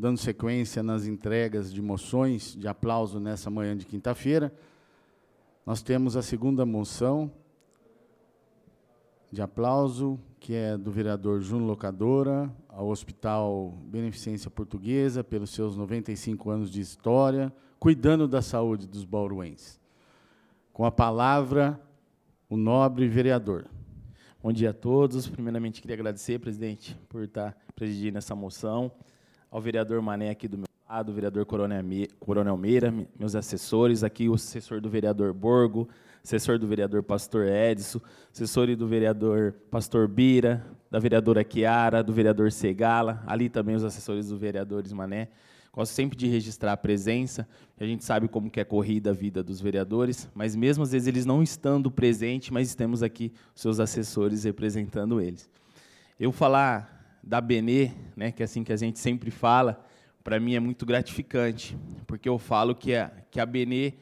dando sequência nas entregas de moções de aplauso nessa manhã de quinta-feira, nós temos a segunda moção de aplauso, que é do vereador Juno Locadora, ao Hospital Beneficência Portuguesa, pelos seus 95 anos de história, cuidando da saúde dos bauruenses. Com a palavra, o nobre vereador. Bom dia a todos. Primeiramente, queria agradecer, presidente, por estar presidindo essa moção ao vereador Mané aqui do meu lado, o vereador Coronel Meira, meus assessores, aqui o assessor do vereador Borgo, assessor do vereador Pastor Edson, assessor do vereador Pastor Bira, da vereadora Kiara, do vereador Segala, ali também os assessores dos vereadores Mané. Gosto sempre de registrar a presença, a gente sabe como que é corrida a vida dos vereadores, mas mesmo às vezes eles não estando presentes, mas temos aqui os seus assessores representando eles. Eu falar da Benê, né, que é assim que a gente sempre fala, para mim é muito gratificante, porque eu falo que a, que a Benê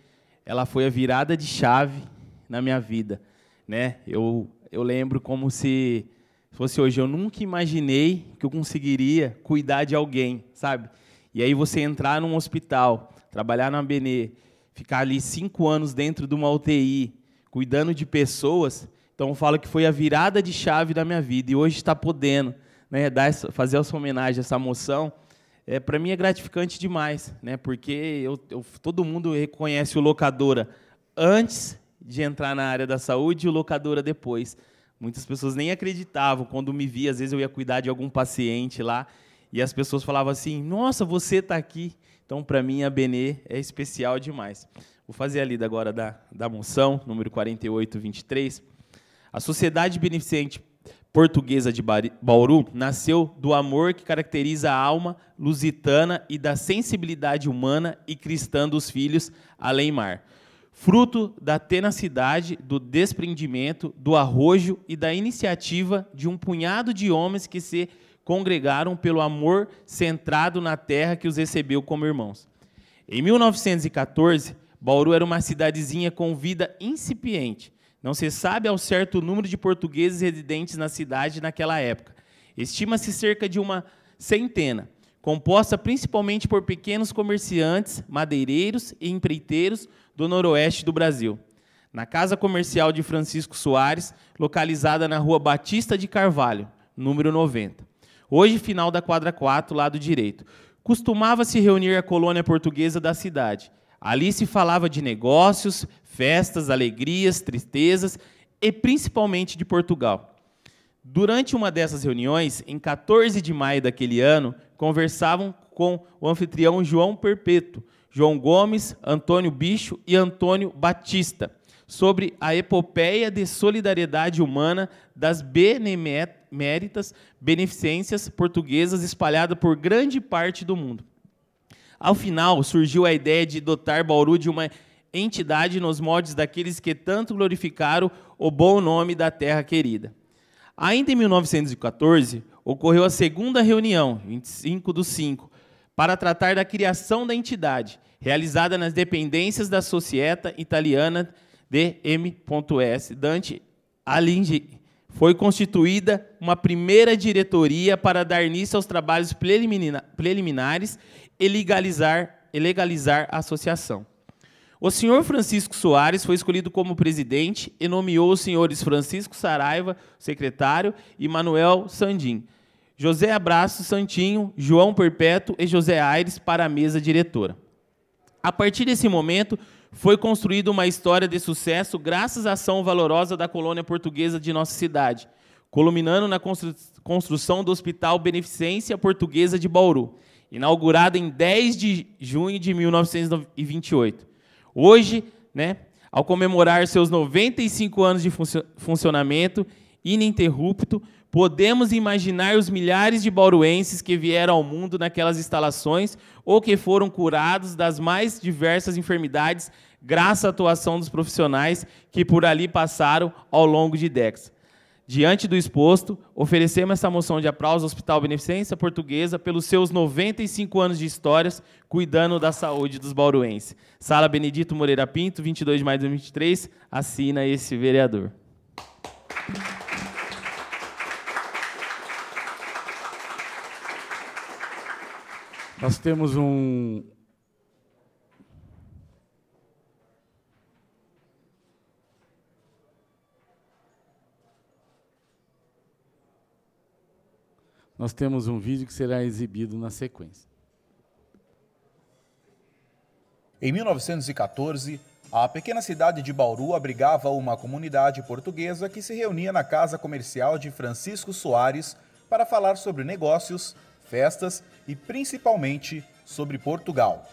ela foi a virada de chave na minha vida. Né? Eu, eu lembro como se fosse hoje, eu nunca imaginei que eu conseguiria cuidar de alguém, sabe? E aí você entrar num hospital, trabalhar na Benê, ficar ali cinco anos dentro de uma UTI, cuidando de pessoas, então eu falo que foi a virada de chave da minha vida, e hoje está podendo né, dar essa, fazer essa homenagem, essa moção, é, para mim é gratificante demais, né, porque eu, eu, todo mundo reconhece o locadora antes de entrar na área da saúde e o locadora depois. Muitas pessoas nem acreditavam quando me via, às vezes eu ia cuidar de algum paciente lá e as pessoas falavam assim: Nossa, você está aqui. Então, para mim, a Benê é especial demais. Vou fazer a lida agora da, da moção, número 4823. A sociedade beneficente portuguesa de Bauru nasceu do amor que caracteriza a alma lusitana e da sensibilidade humana e cristã dos filhos além-mar, fruto da tenacidade, do desprendimento, do arrojo e da iniciativa de um punhado de homens que se congregaram pelo amor centrado na terra que os recebeu como irmãos. Em 1914, Bauru era uma cidadezinha com vida incipiente não se sabe ao certo o número de portugueses residentes na cidade naquela época. Estima-se cerca de uma centena, composta principalmente por pequenos comerciantes, madeireiros e empreiteiros do noroeste do Brasil. Na casa comercial de Francisco Soares, localizada na rua Batista de Carvalho, número 90. Hoje, final da quadra 4, lado direito. Costumava se reunir a colônia portuguesa da cidade. Ali se falava de negócios, festas, alegrias, tristezas e principalmente de Portugal. Durante uma dessas reuniões, em 14 de maio daquele ano, conversavam com o anfitrião João Perpétuo, João Gomes, Antônio Bicho e Antônio Batista, sobre a epopeia de solidariedade humana das beneméritas beneficências portuguesas espalhada por grande parte do mundo. Ao final, surgiu a ideia de dotar Bauru de uma entidade nos modos daqueles que tanto glorificaram o bom nome da terra querida. Ainda em 1914, ocorreu a segunda reunião, 25 do 5, para tratar da criação da entidade, realizada nas dependências da Societa Italiana de M.S. Dante Alighieri foi constituída uma primeira diretoria para dar início aos trabalhos preliminares e legalizar, e legalizar a associação. O senhor Francisco Soares foi escolhido como presidente e nomeou os senhores Francisco Saraiva, secretário, e Manuel Sandim, José Abraço Santinho, João Perpétuo e José Aires para a mesa diretora. A partir desse momento, foi construída uma história de sucesso graças à ação valorosa da colônia portuguesa de nossa cidade, culminando na construção do Hospital Beneficência Portuguesa de Bauru, inaugurado em 10 de junho de 1928. Hoje, né, ao comemorar seus 95 anos de funcionamento ininterrupto, Podemos imaginar os milhares de bauruenses que vieram ao mundo naquelas instalações ou que foram curados das mais diversas enfermidades graças à atuação dos profissionais que por ali passaram ao longo de décadas. Diante do exposto, oferecemos essa moção de aplauso ao Hospital Beneficência Portuguesa pelos seus 95 anos de histórias cuidando da saúde dos bauruenses. Sala Benedito Moreira Pinto, 22 de maio de 2023, assina esse vereador. Nós temos um. Nós temos um vídeo que será exibido na sequência. Em 1914, a pequena cidade de Bauru abrigava uma comunidade portuguesa que se reunia na casa comercial de Francisco Soares para falar sobre negócios, festas e principalmente sobre Portugal.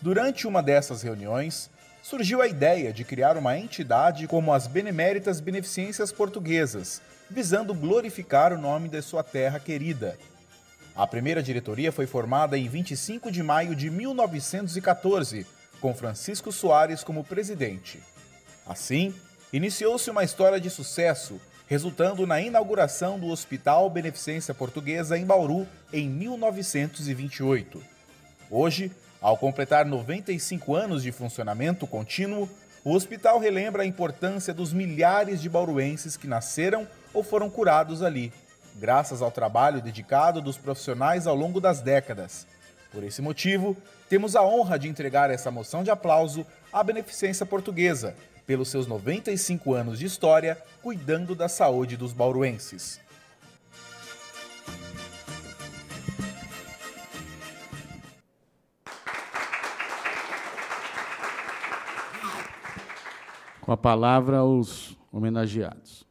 Durante uma dessas reuniões, surgiu a ideia de criar uma entidade como as Beneméritas Beneficências Portuguesas, visando glorificar o nome de sua terra querida. A primeira diretoria foi formada em 25 de maio de 1914, com Francisco Soares como presidente. Assim, iniciou-se uma história de sucesso resultando na inauguração do Hospital Beneficência Portuguesa em Bauru em 1928. Hoje, ao completar 95 anos de funcionamento contínuo, o hospital relembra a importância dos milhares de bauruenses que nasceram ou foram curados ali, graças ao trabalho dedicado dos profissionais ao longo das décadas. Por esse motivo, temos a honra de entregar essa moção de aplauso à Beneficência Portuguesa, pelos seus 95 anos de história, cuidando da saúde dos bauruenses. Com a palavra, os homenageados.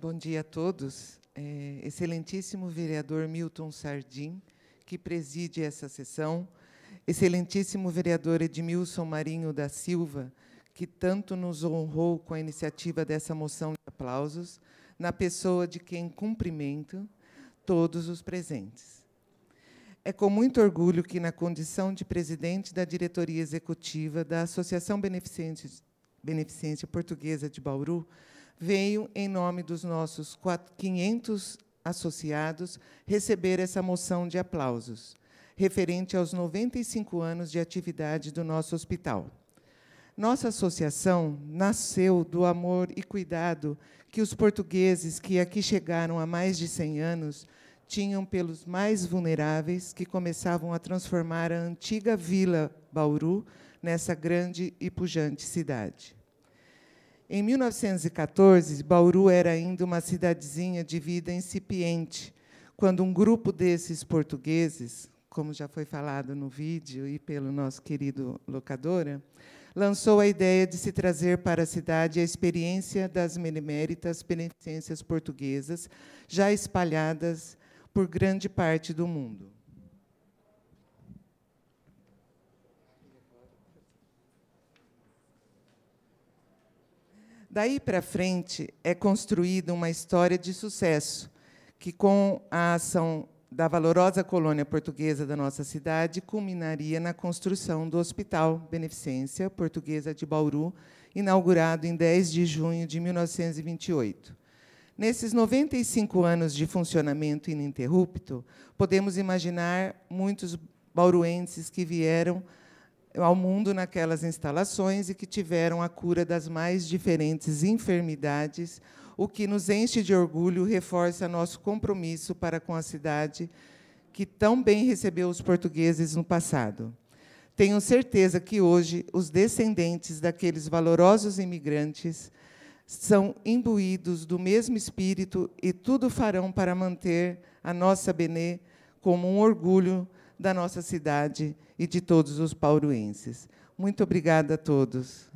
Bom dia a todos é, excelentíssimo vereador Milton Sardim, que preside essa sessão, excelentíssimo vereador Edmilson Marinho da Silva, que tanto nos honrou com a iniciativa dessa moção de aplausos, na pessoa de quem cumprimento todos os presentes. É com muito orgulho que, na condição de presidente da diretoria executiva da Associação Beneficente, Beneficência Portuguesa de Bauru, veio, em nome dos nossos 500 associados, receber essa moção de aplausos, referente aos 95 anos de atividade do nosso hospital. Nossa associação nasceu do amor e cuidado que os portugueses que aqui chegaram há mais de 100 anos tinham pelos mais vulneráveis que começavam a transformar a antiga Vila Bauru nessa grande e pujante cidade. Em 1914, Bauru era ainda uma cidadezinha de vida incipiente, quando um grupo desses portugueses, como já foi falado no vídeo e pelo nosso querido locadora, lançou a ideia de se trazer para a cidade a experiência das beneméritas beneficências portuguesas, já espalhadas por grande parte do mundo. Daí para frente é construída uma história de sucesso que, com a ação da valorosa colônia portuguesa da nossa cidade, culminaria na construção do Hospital Beneficência Portuguesa de Bauru, inaugurado em 10 de junho de 1928. Nesses 95 anos de funcionamento ininterrupto, podemos imaginar muitos bauruenses que vieram ao mundo naquelas instalações e que tiveram a cura das mais diferentes enfermidades, o que nos enche de orgulho e reforça nosso compromisso para com a cidade que tão bem recebeu os portugueses no passado. Tenho certeza que hoje os descendentes daqueles valorosos imigrantes são imbuídos do mesmo espírito e tudo farão para manter a nossa Benê como um orgulho da nossa cidade e de todos os pauruenses. Muito obrigada a todos.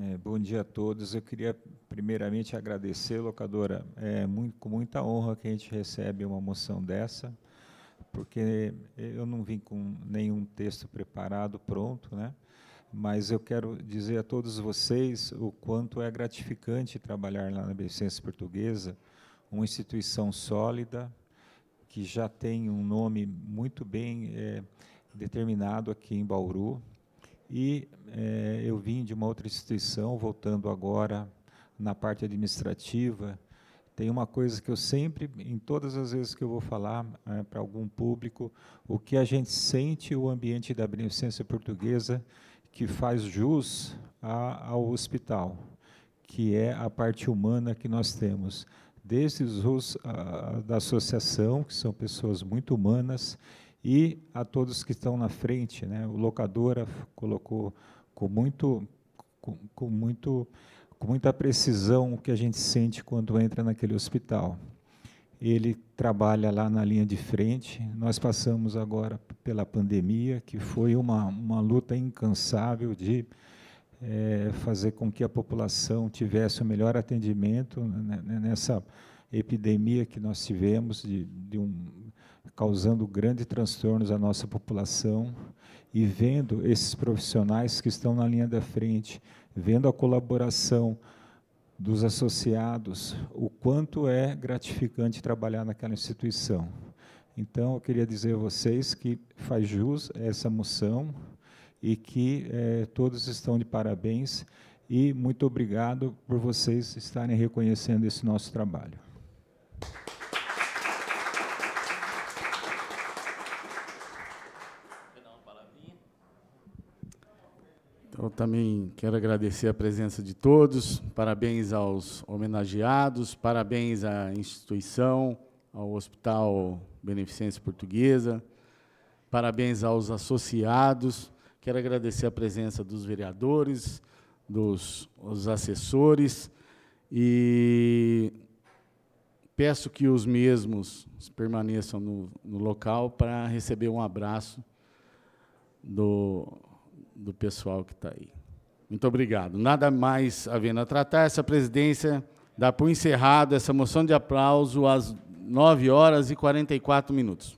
É, bom dia a todos. Eu queria primeiramente agradecer, locadora. É muito, com muita honra que a gente recebe uma moção dessa, porque eu não vim com nenhum texto preparado, pronto, né? mas eu quero dizer a todos vocês o quanto é gratificante trabalhar lá na Beneficência Portuguesa, uma instituição sólida, que já tem um nome muito bem é, determinado aqui em Bauru. E é, eu vim de uma outra instituição, voltando agora na parte administrativa. Tem uma coisa que eu sempre, em todas as vezes que eu vou falar é, para algum público, o que a gente sente o ambiente da beneficência portuguesa que faz jus a, ao hospital, que é a parte humana que nós temos. Desde os a, da associação, que são pessoas muito humanas, e a todos que estão na frente. Né? O locadora colocou com muito, com, com muito, com muita precisão o que a gente sente quando entra naquele hospital. Ele trabalha lá na linha de frente. Nós passamos agora pela pandemia, que foi uma, uma luta incansável de é, fazer com que a população tivesse o melhor atendimento nessa epidemia que nós tivemos, de, de um, causando grandes transtornos à nossa população e vendo esses profissionais que estão na linha da frente, vendo a colaboração dos associados o quanto é gratificante trabalhar naquela instituição. Então, eu queria dizer a vocês que faz jus a essa moção e que eh, todos estão de parabéns e muito obrigado por vocês estarem reconhecendo esse nosso trabalho. Eu também quero agradecer a presença de todos, parabéns aos homenageados, parabéns à instituição, ao Hospital Beneficência Portuguesa, parabéns aos associados, quero agradecer a presença dos vereadores, dos assessores e peço que os mesmos permaneçam no, no local para receber um abraço do do pessoal que está aí. Muito obrigado. Nada mais havendo a tratar. Essa presidência dá por encerrado essa moção de aplauso às 9 horas e 44 minutos.